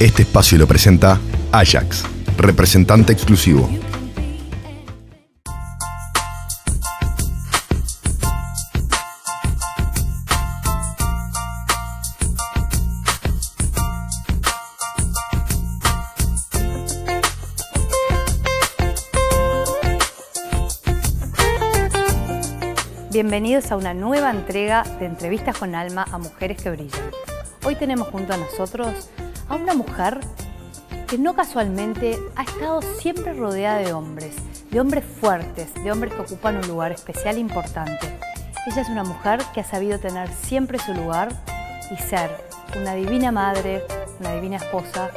Este espacio lo presenta Ajax, representante exclusivo. Bienvenidos a una nueva entrega de entrevistas con alma a mujeres que brillan. Hoy tenemos junto a nosotros a una mujer que no casualmente ha estado siempre rodeada de hombres, de hombres fuertes, de hombres que ocupan un lugar especial e importante. Ella es una mujer que ha sabido tener siempre su lugar y ser una divina madre, una divina esposa,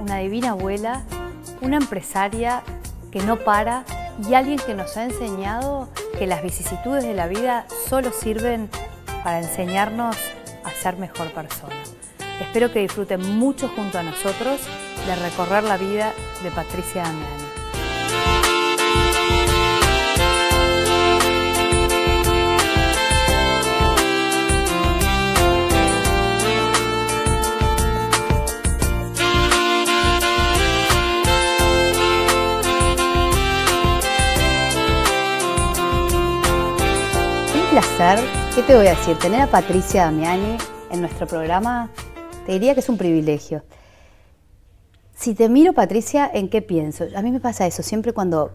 una divina abuela, una empresaria que no para y alguien que nos ha enseñado que las vicisitudes de la vida solo sirven para enseñarnos a ser mejor persona. Espero que disfruten mucho junto a nosotros de recorrer la vida de Patricia Damiani. Un placer, ¿qué te voy a decir? Tener a Patricia Damiani en nuestro programa te diría que es un privilegio. Si te miro, Patricia, ¿en qué pienso? A mí me pasa eso, siempre cuando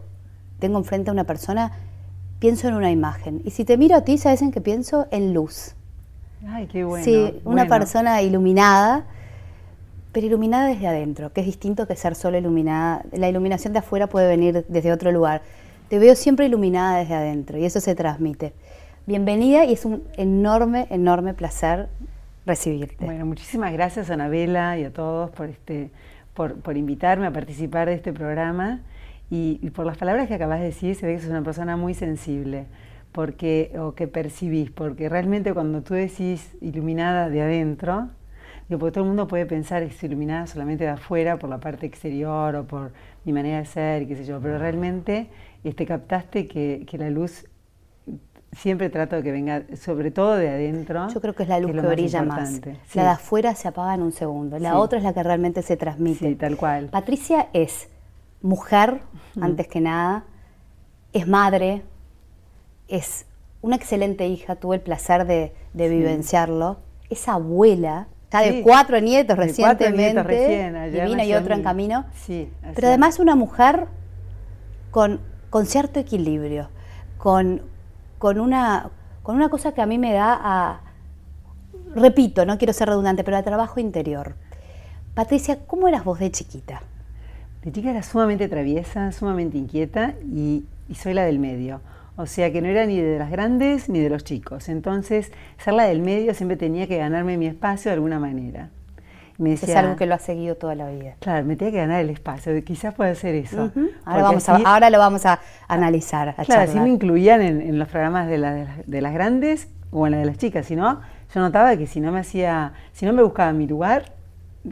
tengo enfrente a una persona, pienso en una imagen. Y si te miro a ti, ¿sabes en qué pienso? En luz. Ay, qué bueno. Sí, una persona iluminada, pero iluminada desde adentro, que es distinto que ser solo iluminada. La iluminación de afuera puede venir desde otro lugar. Te veo siempre iluminada desde adentro y eso se transmite. Bienvenida y es un enorme, enorme placer recibirte. Bueno, muchísimas gracias Anabela y a todos por, este, por, por invitarme a participar de este programa y, por las palabras que acabas de decir, se ve que es una persona muy sensible porque, o que percibís, porque realmente cuando tú decís iluminada de adentro, porque todo el mundo puede pensar que es iluminada solamente de afuera por la parte exterior o por mi manera de ser, qué sé yo, pero realmente este, captaste que, que la luz Siempre trato de que venga, sobre todo de adentro. Yo creo que es la luz que, brilla más. La de afuera se apaga en un segundo. La otra es la que realmente se transmite. Sí, tal cual. Patricia es mujer, antes que nada, es madre, es una excelente hija, tuve el placer de, vivenciarlo. Es abuela, está de cuatro nietos recientemente. y otro en camino. Sí, Pero además una mujer con, con cierto equilibrio, con con una, con una cosa que a mí me da a, repito, no quiero ser redundante, pero a trabajo interior. Patricia, ¿cómo eras vos de chiquita? De chica era sumamente traviesa, sumamente inquieta y soy la del medio. O sea que no era ni de las grandes ni de los chicos. Entonces, ser la del medio siempre tenía que ganarme mi espacio de alguna manera es algo que lo ha seguido toda la vida. Claro, me tenía que ganar el espacio, quizás pueda hacer eso. ahora, vamos a, ahora lo vamos a analizar. A claro, así me incluían en, los programas de, las, grandes o en la de las chicas, si yo notaba que si no me hacía, si no me buscaba mi lugar,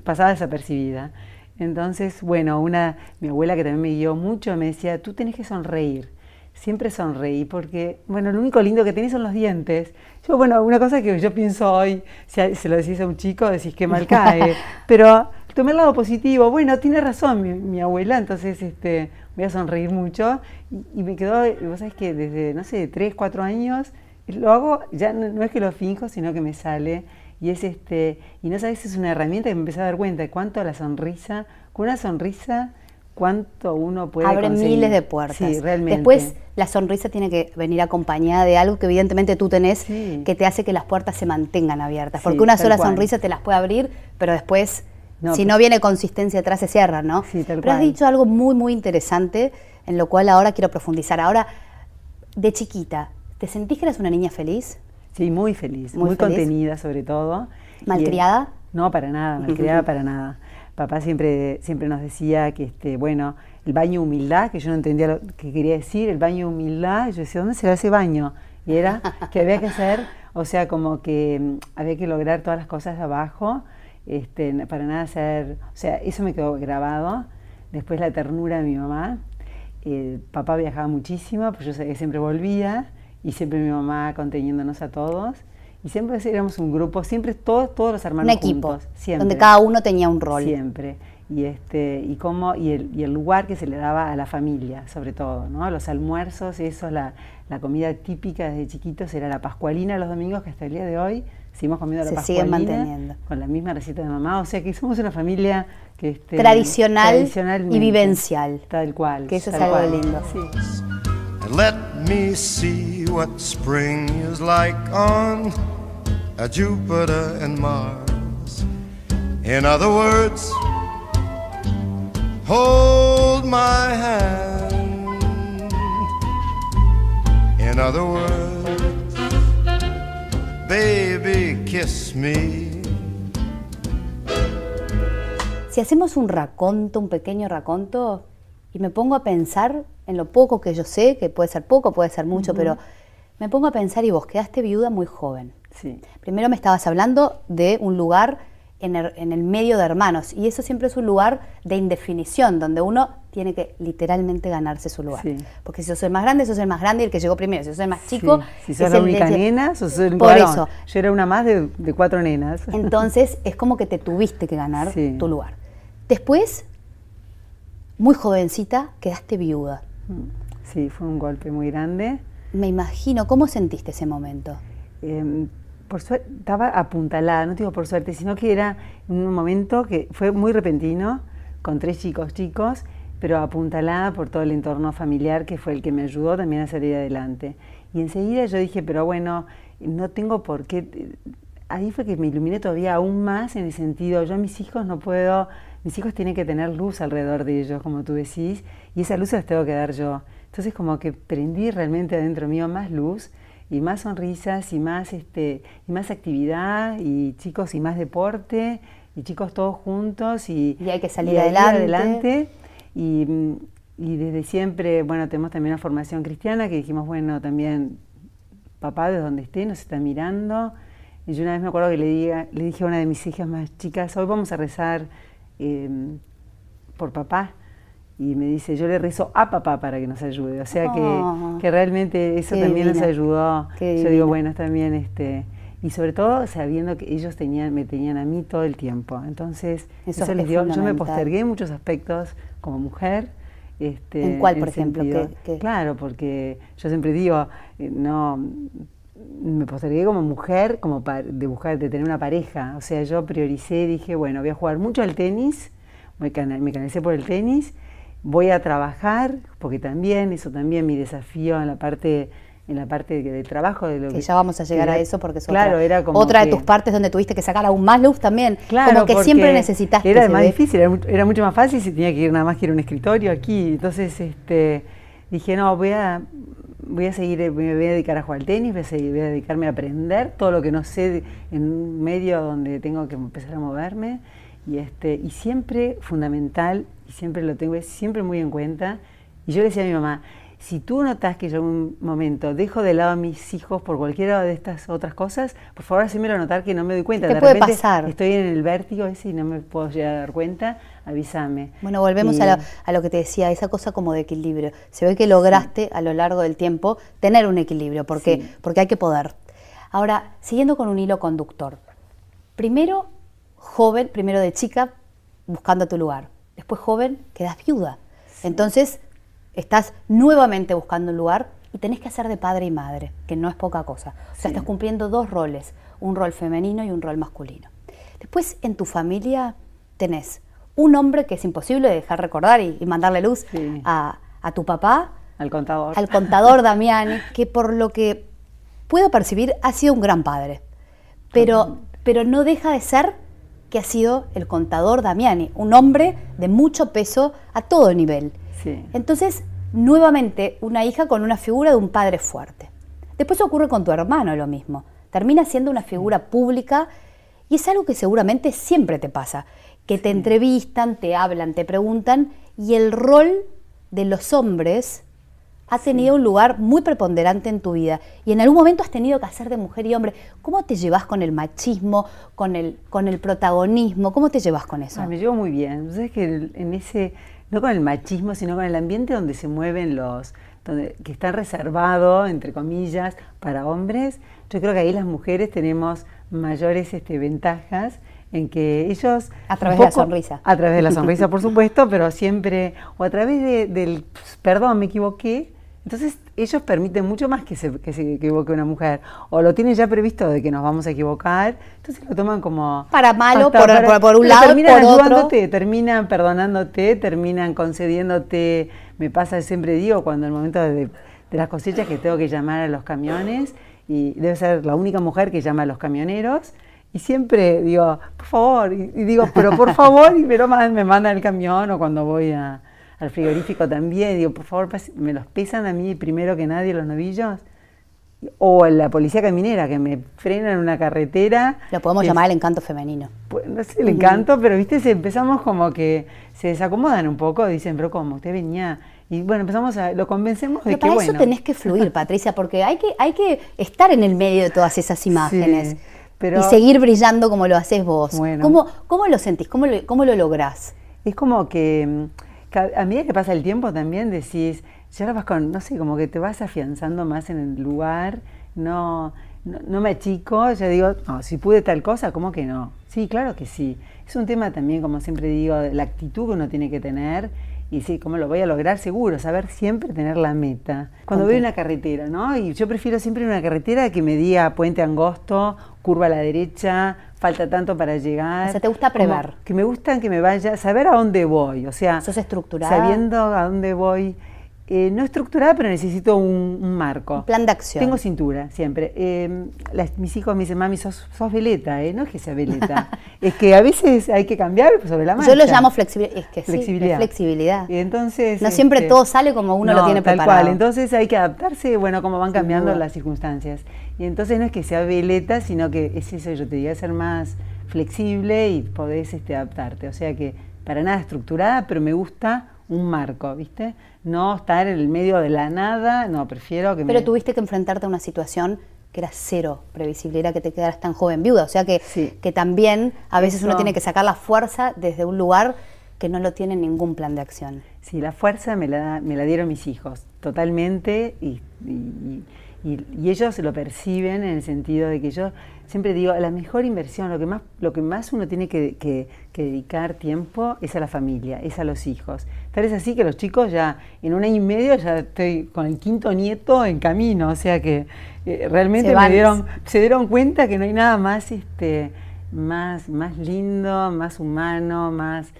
pasaba desapercibida. Entonces, bueno, una, mi abuela que también me guió mucho me decía, tú tenés que sonreír siempre sonreí porque, bueno, lo único lindo que tenés son los dientes. Yo, bueno, una cosa que yo pienso hoy, si se lo decís a un chico, decís que mal cae, pero tomé el lado positivo, bueno, tiene razón mi, abuela, entonces este, voy a sonreír mucho y, me quedó, vos sabés que desde, no sé, tres, cuatro años, lo hago, ya no, es que lo finjo, sino que me sale y es este, y no sabes, es una herramienta que me empecé a dar cuenta de cuánto la sonrisa, con una sonrisa cuánto uno puede Abre miles de puertas. Sí, realmente. Después, la sonrisa tiene que venir acompañada de algo que evidentemente tú tenés que te hace que las puertas se mantengan abiertas. Porque una sola sonrisa te las puede abrir, pero después, si pues no viene consistencia atrás, se cierra, ¿no? Sí, pero has dicho algo muy, muy interesante, en lo cual ahora quiero profundizar. Ahora, de chiquita, ¿te sentís que eras una niña feliz? Sí, muy feliz, muy, contenida sobre todo. ¿Malcriada? no, para nada, malcriada para nada papá siempre, siempre nos decía que, este, bueno, el baño humildad, que yo no entendía lo que quería decir, el baño humildad, yo decía, ¿dónde será ese baño? Y era que había que hacer, o sea, como que mm, había que lograr todas las cosas de abajo, este, para nada hacer, o sea, eso me quedó grabado. Después la ternura de mi mamá. papá viajaba muchísimo, pues yo siempre volvía y siempre mi mamá conteniéndonos a todos. Y siempre éramos un grupo, siempre todos, todos los hermanos. Un equipo, siempre. donde cada uno tenía un rol. Siempre. Y, este, y, cómo, y, el, y el lugar que se le daba a la familia, sobre todo, ¿no? Los almuerzos, y eso, la, la comida típica desde chiquitos era la pascualina los domingos, que hasta el día de hoy seguimos comiendo la se pascualina. manteniendo. Con la misma receta de mamá, o sea que somos una familia que... Este, tradicional y vivencial. Tal cual. Que eso es algo lindo let me see what spring is like on a Jupiter and Mars. In other words, hold my hand. In other words, baby, kiss me. Si hacemos un raconto, un pequeño raconto, y me pongo a pensar en lo poco que yo sé, que puede ser poco, puede ser mucho, pero me pongo a pensar y vos quedaste viuda muy joven. Primero me estabas hablando de un lugar en el, medio de hermanos y eso siempre es un lugar de indefinición, donde uno tiene que literalmente ganarse su lugar. Porque si sos el más grande, sos el más grande y el que llegó primero. Si sos el más chico... Si sos la única nena, sos el Por eso. Yo era una más de, de, cuatro nenas. Entonces es como que te tuviste que ganar tu lugar. Después, muy jovencita, quedaste viuda. Sí, fue un golpe muy grande. Me imagino, ¿cómo sentiste ese momento? Em, por suerte, estaba apuntalada, no digo por suerte, sino que era un momento que fue muy repentino, con tres chicos chicos, pero apuntalada por todo el entorno familiar que fue el que me ayudó también a salir adelante. Y enseguida yo dije, pero bueno, no tengo por qué... Ahí fue que me iluminé todavía aún más en el sentido, yo a mis hijos no puedo mis hijos tienen que tener luz alrededor de ellos, como tú decís, y esa luz se las tengo que dar yo. Entonces como que prendí realmente adentro mío más luz y más sonrisas y más, este, y más actividad y chicos y más deporte y chicos todos juntos y, y hay que salir adelante. Y, desde siempre, bueno, tenemos también una formación cristiana que dijimos, bueno, también papá de donde esté nos está mirando. Y yo una vez me acuerdo que le, diga, le dije a una de mis hijas más chicas, hoy vamos a rezar Em, por papá. Y me dice, yo le rezo a papá para que nos ayude. O sea que, oh, realmente eso también nos ayudó. yo digo, bueno, también este... Y sobre todo sabiendo que ellos tenían, me tenían a mí todo el tiempo. Entonces, eso, dio, yo me postergué muchos aspectos como mujer. Este, ¿En cuál, por ejemplo? Claro, porque yo siempre digo, eh, no me postergué como mujer, como de, buscar, de tener una pareja. O sea, yo prioricé, dije, bueno, voy a jugar mucho al tenis, me, canal, canalicé por el tenis, voy a trabajar, porque también, eso también mi desafío en la parte en la parte de, trabajo de lo que, ya vamos a llegar a eso porque es otra, de tus partes donde tuviste que sacar aún más luz también claro, como que siempre necesitaste era más difícil era, mucho más fácil si tenía que ir nada más que ir a un escritorio aquí entonces este dije no voy a voy a seguir, eh, me voy a dedicar a jugar al tenis, voy a, dedicarme a aprender todo lo que no sé en un medio donde tengo que empezar a moverme. Y, este, y siempre fundamental, y siempre lo tengo siempre muy en cuenta. Y yo le decía a mi mamá, si tú notas que yo en un momento dejo de lado a mis hijos por cualquiera de estas otras cosas, por favor hacémelo notar que no me doy cuenta. ¿Qué puede pasar? Estoy en el vértigo ese y no me puedo llegar a dar cuenta, avísame. Bueno, volvemos a, lo, a, lo, que te decía, esa cosa como de equilibrio. Se ve que lograste a lo largo del tiempo tener un equilibrio, porque, porque hay que poder. Ahora, siguiendo con un hilo conductor. Primero, joven, primero de chica, buscando tu lugar. Después, joven, quedas viuda. Entonces, estás nuevamente buscando un lugar y tenés que hacer de padre y madre, que no es poca cosa. O sea, estás cumpliendo dos roles, un rol femenino y un rol masculino. Después en tu familia tenés un hombre que es imposible de dejar recordar y, mandarle luz a, tu papá. Al contador. Al contador Damián, que por lo que puedo percibir ha sido un gran padre. Pero, pero no deja de ser que ha sido el contador Damiani, un hombre de mucho peso a todo nivel. Entonces, nuevamente, una hija con una figura de un padre fuerte. Después ocurre con tu hermano lo mismo. Termina siendo una figura pública y es algo que seguramente siempre te pasa, que te entrevistan, te hablan, te preguntan y el rol de los hombres ha tenido un lugar muy preponderante en tu vida y en algún momento has tenido que hacer de mujer y hombre. ¿Cómo te llevas con el machismo, con el, con el protagonismo? ¿Cómo te llevas con eso? me llevo muy bien. ¿Sabes que en ese no con el machismo, sino con el ambiente donde se mueven los, donde, que está reservado, entre comillas, para hombres, yo creo que ahí las mujeres tenemos mayores este, ventajas en que ellos... A través de la sonrisa. A través de la sonrisa, por supuesto, pero siempre, o a través del, perdón, me equivoqué. Entonces ellos permiten mucho más que se, que se, equivoque una mujer. O lo tienen ya previsto de que nos vamos a equivocar, entonces lo toman como... Para malo, por, por, un lado, terminan ayudándote, terminan perdonándote, terminan concediéndote. Me pasa, siempre digo, cuando en el momento de, las cosechas que tengo que llamar a los camiones, y debe ser la única mujer que llama a los camioneros, y siempre digo, por favor, y, digo, pero por favor, y me, más me mandan el camión o cuando voy a al frigorífico también, digo, por favor, me los pesan a mí primero que nadie los novillos. O la policía caminera que me frenan en una carretera. Lo podemos llamar el encanto femenino. no sé el encanto, pero viste, si empezamos como que se desacomodan un poco, dicen, pero ¿cómo? Usted venía y bueno, empezamos a, lo convencemos de Pero para eso tenés que fluir, Patricia, porque hay que, hay que estar en el medio de todas esas imágenes. Y seguir brillando como lo haces vos. Bueno. ¿Cómo, lo sentís? ¿Cómo lo lográs? Es como que mm, a medida que pasa el tiempo también decís, ya vas con, no sé, como que te vas afianzando más en el lugar, no, no, me achico, ya digo, no, si pude tal cosa, ¿cómo que no? Sí, claro que sí. Es un tema también, como siempre digo, la actitud que uno tiene que tener y sí, ¿cómo lo voy a lograr? Seguro, saber siempre tener la meta. Cuando voy veo una carretera, ¿no? Y yo prefiero siempre una carretera que me diga puente angosto, curva a la derecha, falta tanto para llegar. O sea, ¿te gusta prever? que me gustan que me vaya, saber a dónde voy, o sea... ¿Sos Sabiendo a dónde voy eh, no estructurada, pero necesito un, marco. plan de acción. Tengo cintura, siempre. Eh, mis hijos me dicen, mami, sos, sos veleta, ¿eh? No es que sea veleta. es que a veces hay que cambiar pues, sobre la marcha. Yo lo llamo flexibilidad. Es que flexibilidad. Sí, Entonces, no siempre este, todo sale como uno lo tiene preparado. Tal cual. Entonces hay que adaptarse, bueno, como van cambiando las circunstancias. Y entonces no es que sea veleta, sino que es eso, yo te diría, ser más flexible y podés este, adaptarte. O sea que para nada estructurada, pero me gusta un marco, ¿viste? No estar en el medio de la nada, no, prefiero que... Pero tuviste que enfrentarte a una situación que era cero previsible, era que te quedaras tan joven viuda, o sea que, que también a veces uno tiene que sacar la fuerza desde un lugar que no lo tiene ningún plan de acción. Sí, la fuerza me la, me la dieron mis hijos, totalmente, y y, ellos lo perciben en el sentido de que yo siempre digo, la mejor inversión, lo que más, lo que más uno tiene que, dedicar tiempo es a la familia, es a los hijos. Tal es así que los chicos ya en un año y medio ya estoy con el quinto nieto en camino, o sea que eh, realmente dieron, se dieron cuenta que no hay nada más, este, más, más lindo, más humano, más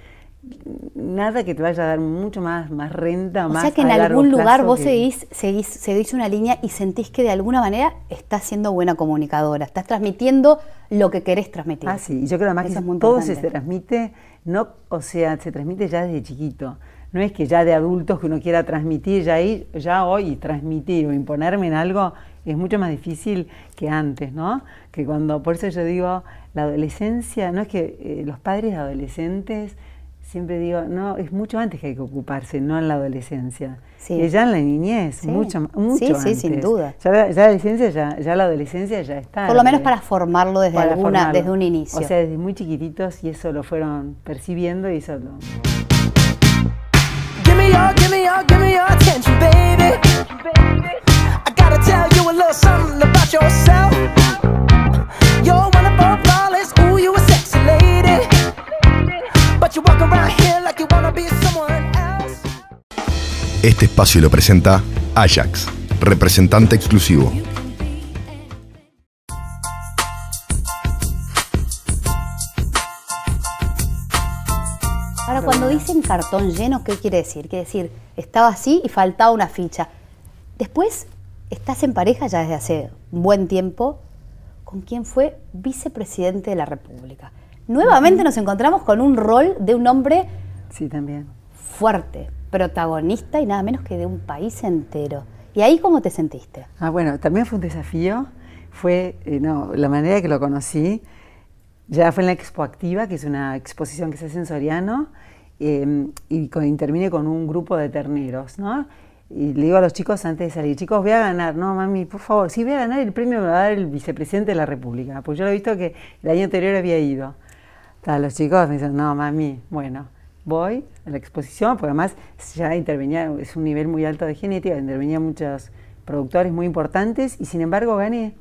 nada que te vaya a dar mucho más, más renta, o más. O sea que en algún lugar vos seguís, seguís, seguís, una línea y sentís que de alguna manera estás siendo buena comunicadora, estás transmitiendo lo que querés transmitir. Ah, sí, yo creo además que es todo se transmite, no, o sea, se transmite ya desde chiquito. No es que ya de adultos que uno quiera transmitir, ya, ahí, ya hoy transmitir o imponerme en algo es mucho más difícil que antes, ¿no? Que cuando, por eso yo digo, la adolescencia, no es que eh, los padres adolescentes siempre digo, no, es mucho antes que hay que ocuparse, no en la adolescencia. Sí. Y ya en la niñez, mucho, mucho sí, antes. Sí, sin duda. Ya, ya, la adolescencia ya, ya la adolescencia ya está. Por lo menos para formarlo desde, para desde un inicio. O sea, desde muy chiquititos y eso lo fueron percibiendo y eso lo... Give me your, give me your, give me your attention, baby. I gotta tell you a little something about yourself. You're one of flawless, oh you a sexy lady. But you walk around Este espacio lo presenta Ajax, representante exclusivo. Ahora, cuando dicen cartón lleno, ¿qué quiere decir? Quiere decir, estaba así y faltaba una ficha. Después, estás en pareja ya desde hace un buen tiempo con quien fue vicepresidente de la República. Nuevamente nos encontramos con un rol de un hombre sí, también. fuerte, protagonista y nada menos que de un país entero. ¿Y ahí cómo te sentiste? Ah, bueno, también fue un desafío. Fue, eh, no, la manera que lo conocí ya fue en la Expo Activa, que es una exposición que se hace en Soriano, em, y con, con un grupo de terneros, ¿no? Y le digo a los chicos antes de salir, chicos, voy a ganar, no, mami, por favor, si voy a ganar el premio me va a dar el vicepresidente de la República, porque yo lo he visto que el año anterior había ido. Entonces, los chicos me dicen, no, mami, bueno voy a la exposición, porque además ya intervenía, es un nivel muy alto de genética, intervenían muchos productores muy importantes y sin embargo gané.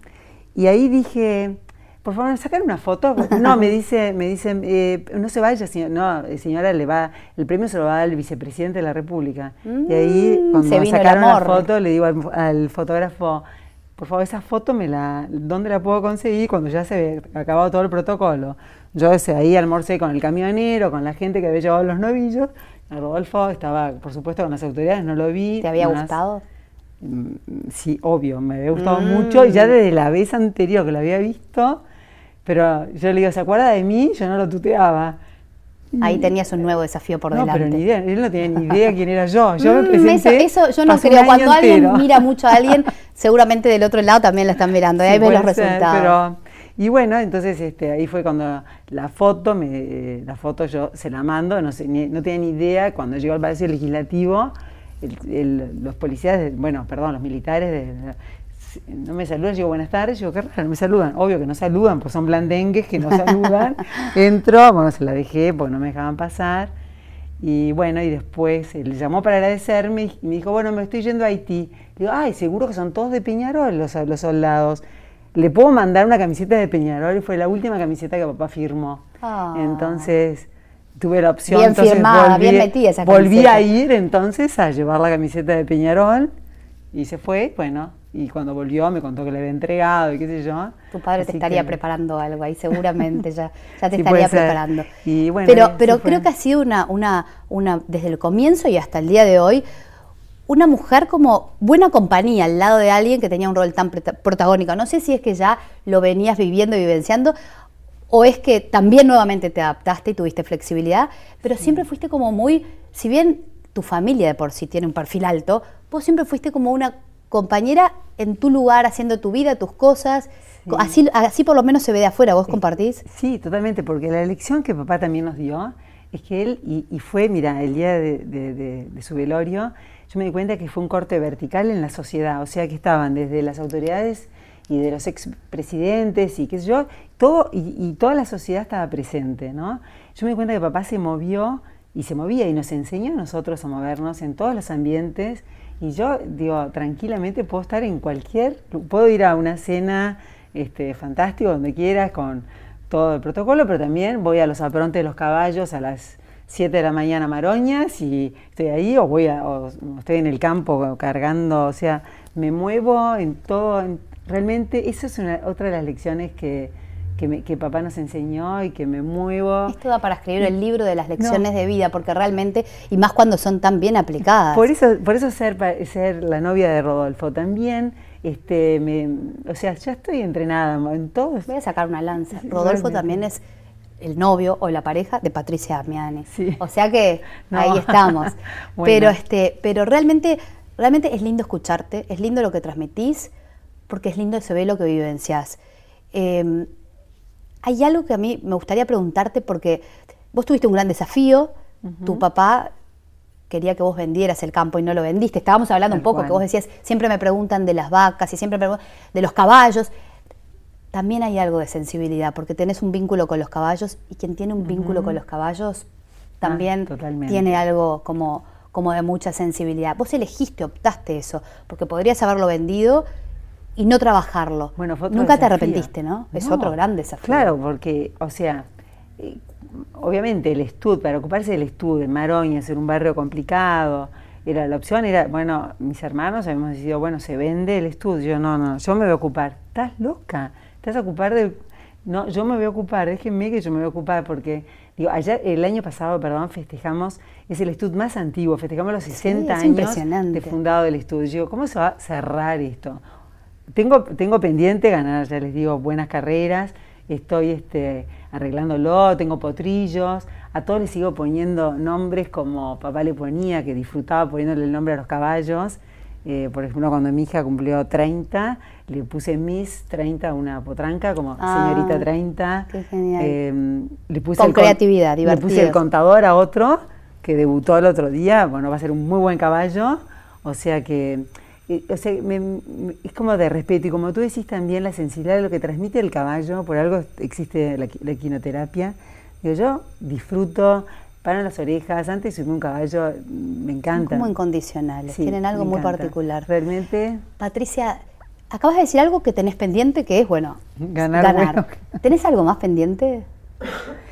Y ahí dije, por favor, sacar una foto. No, me dice, me dicen, eh, no se vaya, no, eh, señora, le va, el premio se lo va al vicepresidente de la República. y ahí mm, cuando sacaron la foto, le digo al, fotógrafo, por favor, esa foto me la, ¿dónde la puedo conseguir? Cuando ya se ha acabado todo el protocolo. Yo desde ahí almorcé con el camionero, con la gente que había llevado los novillos. Rodolfo estaba, por supuesto, con las autoridades, no lo vi. ¿Te había gustado? Mm, sí, obvio, me había gustado mm. mucho. ya desde la vez anterior que lo había visto, pero yo le digo, ¿se acuerda de mí? Yo no lo tuteaba. Ahí mm. tenías un nuevo desafío por delante. No, pero él no tenía ni idea quién era yo. Yo me presenté, eso, eso, yo no creo. Cuando alguien mira mucho a alguien, seguramente del otro lado también lo están mirando. Y ahí sí, los resultados. Y bueno, entonces este, ahí fue cuando la foto, me, la foto yo se la mando, no, sé, no tenía ni idea, cuando llegó al Palacio Legislativo, los policías, bueno, perdón, los militares, no me saludan, digo buenas tardes, digo qué raro, no me saludan, obvio que no saludan, pues son blandengues que no saludan. Entro, bueno, se la dejé porque no me dejaban pasar. Y bueno, y después le llamó para agradecerme y me dijo, bueno, me estoy yendo a Haití. Digo, ay, seguro que son todos de Peñarol los, los soldados le puedo mandar una camiseta de Peñarol, fue la última camiseta que papá firmó. Ah. Entonces tuve la opción. Bien firmada, bien metida esa camiseta. Volví a ir entonces a llevar la camiseta de Peñarol y se fue, bueno, y cuando volvió me contó que le había entregado y qué sé yo. Tu padre te estaría preparando algo ahí, seguramente ya, ya te estaría preparando. pero pero creo que ha sido una, una, una, desde el comienzo y hasta el día de hoy, una mujer como buena compañía al lado de alguien que tenía un rol tan protagónico. No sé si es que ya lo venías viviendo y vivenciando o es que también nuevamente te adaptaste y tuviste flexibilidad, pero siempre fuiste como muy, si bien tu familia de por sí tiene un perfil alto, vos siempre fuiste como una compañera en tu lugar, haciendo tu vida, tus cosas. Así, así por lo menos se ve de afuera, vos compartís. Sí, totalmente, porque la lección que papá también nos dio es que él, y, fue, mira, el día de su velorio, yo me di cuenta que fue un corte vertical en la sociedad, o sea que estaban desde las autoridades y de los expresidentes y qué sé yo, todo, y, toda la sociedad estaba presente, ¿no? Yo me di cuenta que papá se movió y se movía y nos enseñó a nosotros a movernos en todos los ambientes y yo digo, tranquilamente puedo estar en cualquier, puedo ir a una cena este, fantástica donde quieras con todo el protocolo, pero también voy a los aprontes de los caballos, a las 7 de la mañana Maroñas y estoy ahí o voy a, o estoy en el campo cargando, o sea, me muevo en todo. realmente, esa es una, otra de las lecciones que, que, papá nos enseñó y que me muevo. Esto da para escribir el libro de las lecciones de vida, porque realmente, y más cuando son tan bien aplicadas. Por eso, por eso ser, ser la novia de Rodolfo también. Este, o sea, ya estoy entrenada en todo. Voy a sacar una lanza. Rodolfo también es el novio o la pareja de Patricia Armiani. O sea que ahí estamos. Pero este, pero realmente, realmente es lindo escucharte, es lindo lo que transmitís, porque es lindo se ve lo que vivencias. Em, hay algo que a mí me gustaría preguntarte porque vos tuviste un gran desafío, tu papá quería que vos vendieras el campo y no lo vendiste. Estábamos hablando un poco que vos decías, siempre me preguntan de las vacas y siempre me preguntan de los caballos también hay algo de sensibilidad, porque tenés un vínculo con los caballos y quien tiene un vínculo con los caballos también ah, tiene algo como, como de mucha sensibilidad. Vos elegiste, optaste eso, porque podrías haberlo vendido y no trabajarlo. Nunca te arrepentiste, ¿no? Es otro gran desafío. Claro, porque, o sea, eh, obviamente el estudio, para ocuparse del estudio en Maroñas, en un barrio complicado, era la opción, era, bueno, mis hermanos habíamos decidido, bueno, se vende el estudio, yo no, no, yo me voy a ocupar. ¿Estás loca? Estás a ocupar de... No, yo me voy a ocupar, déjenme que yo me voy a ocupar porque, digo, allá, el año pasado, perdón, festejamos, es el estudio más antiguo, festejamos los 60 años de fundado del estudio. ¿Cómo se va a cerrar esto? Tengo, tengo pendiente ganar, ya les digo, buenas carreras, estoy este, arreglándolo, tengo potrillos, a todos les sigo poniendo nombres como papá le ponía, que disfrutaba poniéndole el nombre a los caballos. Eh, por ejemplo, cuando mi hija cumplió 30, le puse Miss 30 una potranca, como ah, señorita 30. Qué genial. Em, le puse Con creatividad, divertido Le puse el contador a otro que debutó el otro día. Bueno, va a ser un muy buen caballo. O sea que. Eh, es como de respeto. Y como tú decís también, la sensibilidad de lo que transmite el caballo, por algo existe la, la quinoterapia. Digo, yo disfruto para las orejas. Antes subí un caballo, mm, me encanta. Como incondicionales, tienen algo muy particular. Realmente. Patricia, acabas de decir algo que tenés pendiente que es, bueno, ganar. ¿Tenés algo más pendiente?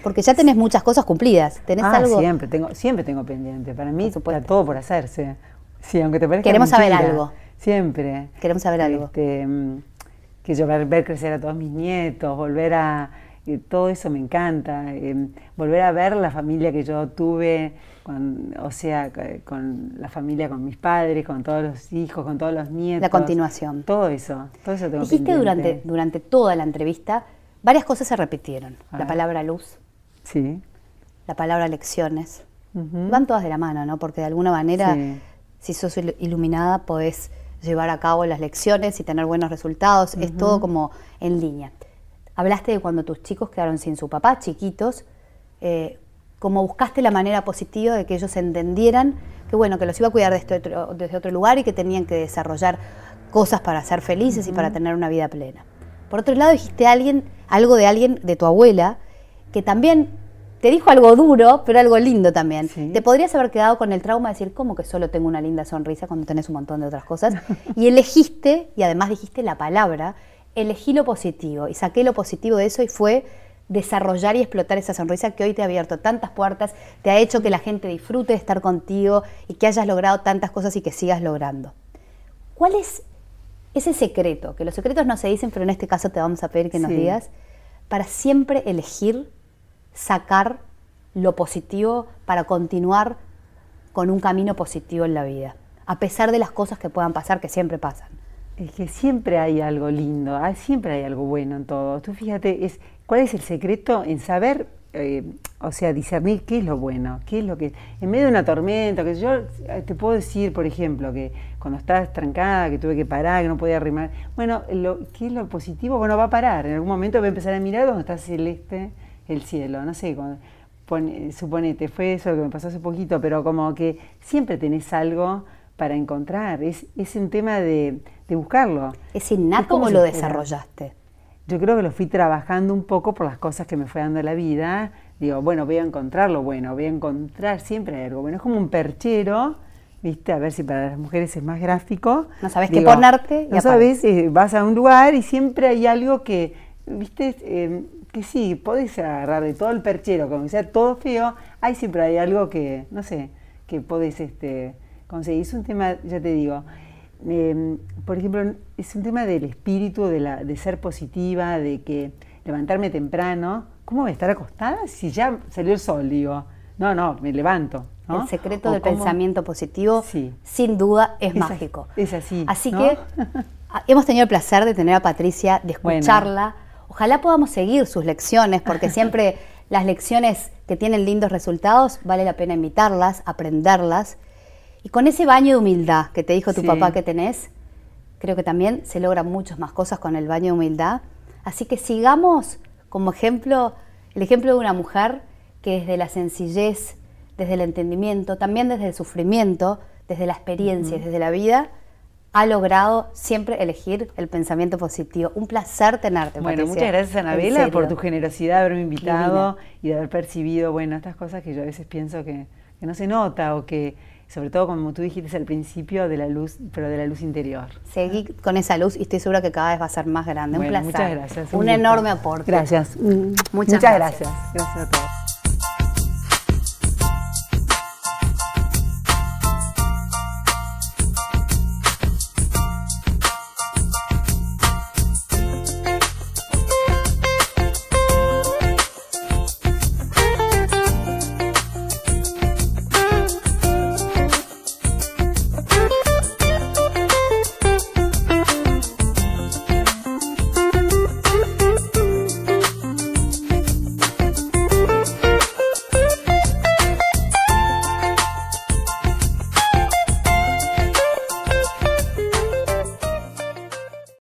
Porque ya tenés muchas cosas cumplidas. ¿Tenés ah, algo? Siempre tengo, siempre tengo pendiente. Para mí está todo por hacerse. Sí, aunque te parezca. Queremos saber algo. Siempre. Queremos saber algo. Este, mm, que yo ver crecer a todos mis nietos, volver a todo eso me encanta. Eh, volver a ver la familia que yo tuve, o sea, con la familia, con mis padres, con todos los hijos, con todos los nietos. La continuación. Todo eso. Todo eso tengo Dijiste durante, durante toda la entrevista, varias cosas se repitieron. la palabra luz. Sí. La palabra lecciones. Van todas de la mano, ¿no? Porque de alguna manera, si sos iluminada, podés llevar a cabo las lecciones y tener buenos resultados. Es todo como en línea. Hablaste de cuando tus chicos quedaron sin su papá, chiquitos, eh, como buscaste la manera positiva de que ellos entendieran que bueno, que los iba a cuidar desde otro, otro lugar y que tenían que desarrollar cosas para ser felices y para tener una vida plena. Por otro lado, dijiste alguien, algo de alguien, de tu abuela, que también te dijo algo duro, pero algo lindo también. Te podrías haber quedado con el trauma de decir, ¿cómo que solo tengo una linda sonrisa cuando tenés un montón de otras cosas? y elegiste, y además dijiste la palabra, elegí lo positivo y saqué lo positivo de eso y fue desarrollar y explotar esa sonrisa que hoy te ha abierto tantas puertas, te ha hecho que la gente disfrute de estar contigo y que hayas logrado tantas cosas y que sigas logrando. ¿Cuál es ese secreto? Que los secretos no se dicen, pero en este caso te vamos a pedir que nos digas, para siempre elegir sacar lo positivo para continuar con un camino positivo en la vida, a pesar de las cosas que puedan pasar, que siempre pasan. Es que siempre hay algo lindo, ah, siempre hay algo bueno en todo. Tú fíjate, es, ¿cuál es el secreto en saber, eh, o sea, discernir qué es lo bueno, qué es lo que... En medio de una tormenta, que yo eh, te puedo decir, por ejemplo, que cuando estás trancada, que tuve que parar, que no podía arrimar, bueno, ¿qué es lo positivo? Bueno, va a parar, en algún momento va a empezar a mirar donde está celeste el cielo, no sé, supónete, suponete, fue eso lo que me pasó hace poquito, pero como que siempre tenés algo para encontrar, es un tema de buscarlo. ¿Es innato cómo lo desarrollaste? Yo creo que lo fui trabajando un poco por las cosas que me fue dando la vida. Digo, bueno, voy a encontrarlo, bueno, voy a encontrar siempre algo bueno. Es como un perchero, ¿viste? A ver si para las mujeres es más gráfico. No sabes qué ponerte. no sabes, vas a un lugar y siempre hay algo que, ¿viste? Em, que sí, podés agarrar de todo el perchero, como sea todo feo, hay siempre hay algo que, no sé, que podés este, conseguir. Es un tema, ya te digo, Em, por ejemplo, es un tema del espíritu, de, la, de ser positiva, de que levantarme temprano. ¿Cómo voy a estar acostada si ya salió el sol? Digo, no, no, me levanto. El secreto del pensamiento positivo, sin duda, es, mágico. es así. Así que ah, hemos tenido el placer de tener a Patricia, de escucharla. Ojalá podamos seguir sus lecciones, porque siempre las lecciones que tienen lindos resultados vale la pena invitarlas, aprenderlas y con ese baño de humildad que te dijo tu papá que tenés, creo que también se logran muchas más cosas con el baño de humildad. Así que sigamos como ejemplo, el ejemplo de una mujer que desde la sencillez, desde el entendimiento, también desde el sufrimiento, desde la experiencia, desde la vida, ha logrado siempre elegir el pensamiento positivo. Un placer tenerte. Bueno, muchas gracias Anabela por tu generosidad de haberme invitado y de haber percibido, bueno, estas cosas que yo a veces pienso que, que no se nota o que sobre todo como tú dijiste al principio, de la luz, pero de la luz interior. Seguí con esa luz y estoy segura que cada vez va a ser más grande. un placer. Muchas gracias. Un, enorme aporte. Gracias. Muchas, gracias. gracias. Gracias a todos.